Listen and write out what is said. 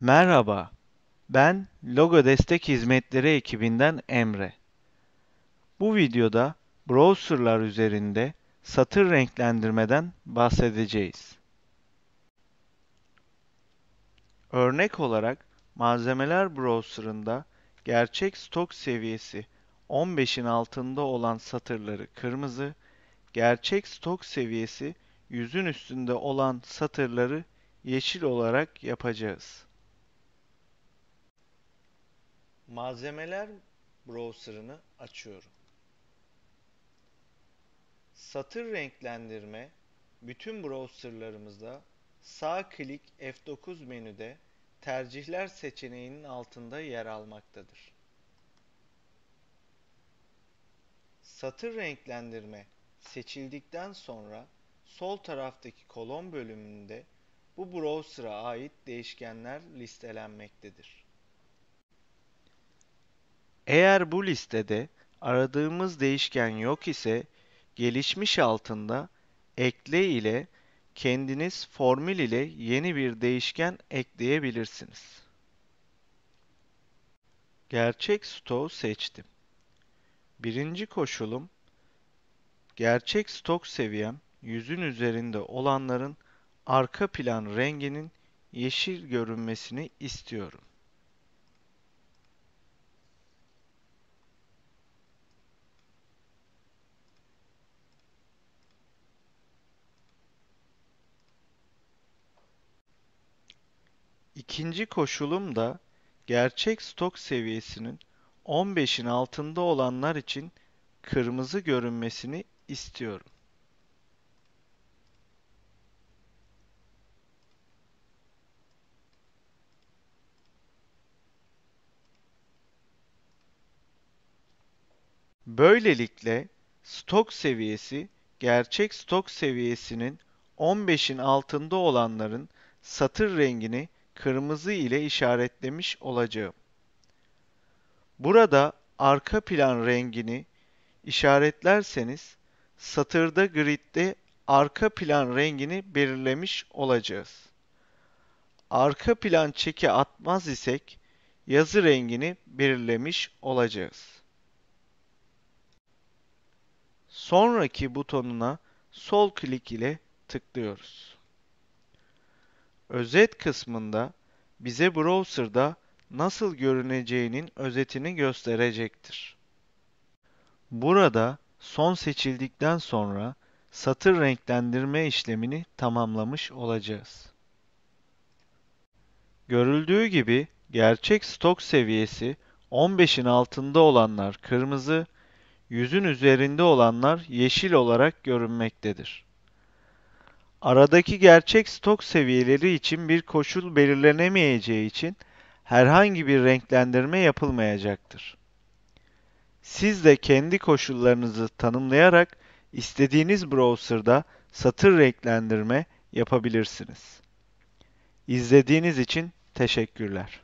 Merhaba, ben Logo Destek Hizmetleri ekibinden Emre. Bu videoda browserlar üzerinde satır renklendirmeden bahsedeceğiz. Örnek olarak malzemeler browserında gerçek stok seviyesi 15'in altında olan satırları kırmızı, gerçek stok seviyesi 100'ün üstünde olan satırları yeşil olarak yapacağız. Malzemeler browser'ını açıyorum. Satır renklendirme bütün browser'larımızda sağ klik F9 menüde tercihler seçeneğinin altında yer almaktadır. Satır renklendirme seçildikten sonra sol taraftaki kolon bölümünde bu browser'a ait değişkenler listelenmektedir. Eğer bu listede aradığımız değişken yok ise gelişmiş altında ekle ile kendiniz formül ile yeni bir değişken ekleyebilirsiniz. Gerçek stoğu seçtim. Birinci koşulum gerçek stok seviyem yüzün üzerinde olanların arka plan renginin yeşil görünmesini istiyorum. İkinci koşulum da gerçek stok seviyesinin 15'in altında olanlar için kırmızı görünmesini istiyorum. Böylelikle stok seviyesi gerçek stok seviyesinin 15'in altında olanların satır rengini kırmızı ile işaretlemiş olacağım. Burada arka plan rengini işaretlerseniz satırda gridde arka plan rengini belirlemiş olacağız. Arka plan çeki atmaz isek yazı rengini belirlemiş olacağız. Sonraki butonuna sol klik ile tıklıyoruz. Özet kısmında bize browser'da nasıl görüneceğinin özetini gösterecektir. Burada son seçildikten sonra satır renklendirme işlemini tamamlamış olacağız. Görüldüğü gibi gerçek stok seviyesi 15'in altında olanlar kırmızı, 100'ün üzerinde olanlar yeşil olarak görünmektedir. Aradaki gerçek stok seviyeleri için bir koşul belirlenemeyeceği için herhangi bir renklendirme yapılmayacaktır. Siz de kendi koşullarınızı tanımlayarak istediğiniz browser'da satır renklendirme yapabilirsiniz. İzlediğiniz için teşekkürler.